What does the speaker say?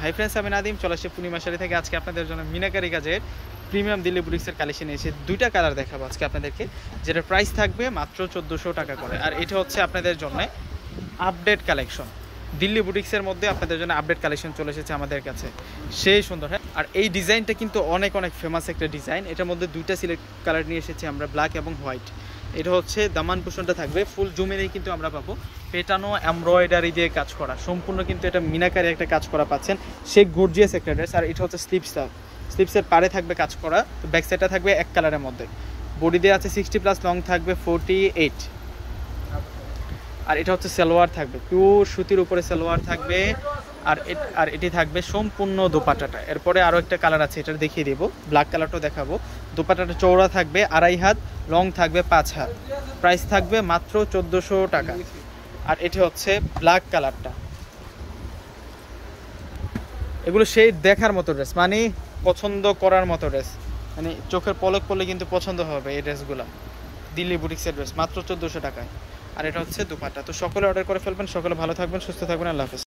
hi friends আমি নাদিম চলে পূর্ণিমাশালী থেকে আজকে আপনাদের জন্য মিনাকারি কাজের প্রিমিয়াম দিল্লি বুটিক্সের কালেকশন এসে দুইটা কালার দেখাবো আজকে আপনাদেরকে যেটা প্রাইস থাকবে মাত্র চোদ্দোশো টাকা করে আর এটা হচ্ছে আপনাদের জন্য আপডেট কালেকশন দিল্লি বুটিক্সের মধ্যে আপনাদের জন্য আপডেট কালেকশন চলে এসেছে আমাদের কাছে সেই সুন্দর হ্যাঁ আর এই ডিজাইনটা কিন্তু অনেক অনেক ফেমাস একটা ডিজাইন এটার মধ্যে দুইটা সিলেক্ট কালার নিয়ে এসেছি আমরা ব্ল্যাক এবং হোয়াইট এটা হচ্ছে দামান পোষণটা থাকবে ফুল জুমেরই কিন্তু আমরা পাবো পেটানো এমব্রয়ডারি দিয়ে কাজ করা সম্পূর্ণ কিন্তু এটা মিনাকারি একটা কাজ করা পাচ্ছেন সে গর্জিয়াস একটা ড্রেস আর এটা হচ্ছে স্লিপসটা স্লিপসের পারে থাকবে কাজ করা তো ব্যাক সাইডটা থাকবে এক কালারের মধ্যে বডি দিয়ে আছে সিক্সটি প্লাস লং থাকবে ফোরটি এইট আর এটা হচ্ছে সালোয়ার থাকবে পিওর সুতির উপরে সালোয়ার থাকবে আর আর এটি থাকবে সম্পূর্ণ দোপাটাটা এরপরে আরও একটা কালার আছে এটা দেখিয়ে দেবো ব্ল্যাক কালারটাও দেখাবো দোপাটাটা চৌড়া থাকবে আড়াই হাত লং থাকবে পাঁচ হাত প্রাইস থাকবে মাত্র চোদ্দোশো টাকা আর এটি হচ্ছে ব্ল্যাক কালারটা এগুলো সেই দেখার মতো ড্রেস মানে পছন্দ করার মতো ড্রেস মানে চোখের পলক পড়লে কিন্তু পছন্দ হবে এই ড্রেসগুলো দিল্লি বুটিক্সের ড্রেস মাত্র চোদ্দোশো টাকায় আর এটা হচ্ছে দুপাটা তো সকলে অর্ডার করে ফেলবেন সকলে ভালো থাকবেন সুস্থ থাকবেন আল্লাহ হাফেজ